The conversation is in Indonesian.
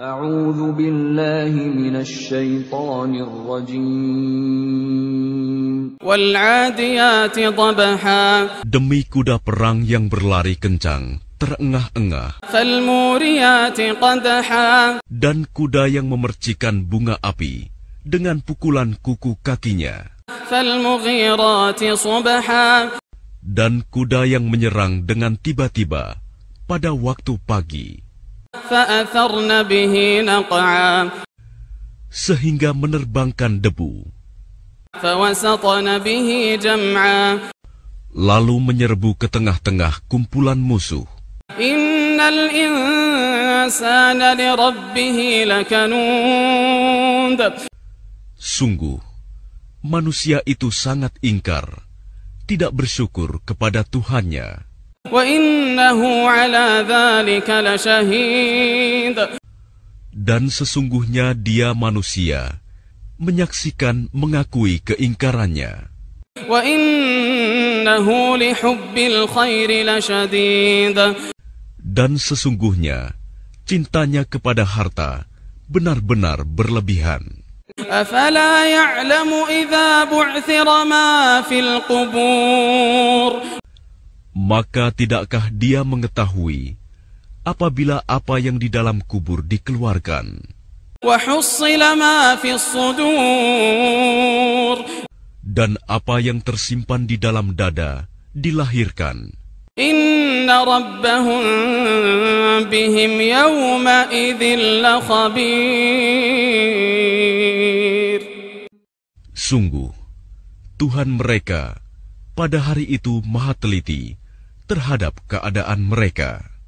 A'udzu billahi minasyaitonir rajim. Wal 'adiyati Demi kuda perang yang berlari kencang, terengah-engah. Dan kuda yang memercikan bunga api dengan pukulan kuku kakinya. Dan kuda yang menyerang dengan tiba-tiba pada waktu pagi sehingga menerbangkan debu lalu menyerbu ke tengah-tengah kumpulan musuh Sungguh, manusia itu sangat ingkar, tidak bersyukur kepada Tuhannya. Dan sesungguhnya dia manusia, menyaksikan mengakui keingkarannya. Dan sesungguhnya, cintanya kepada harta benar-benar berlebihan maka tidakkah dia mengetahui apabila apa yang di dalam kubur dikeluarkan? Dan apa yang tersimpan di dalam dada dilahirkan. Sungguh, Tuhan mereka pada hari itu maha teliti terhadap keadaan mereka.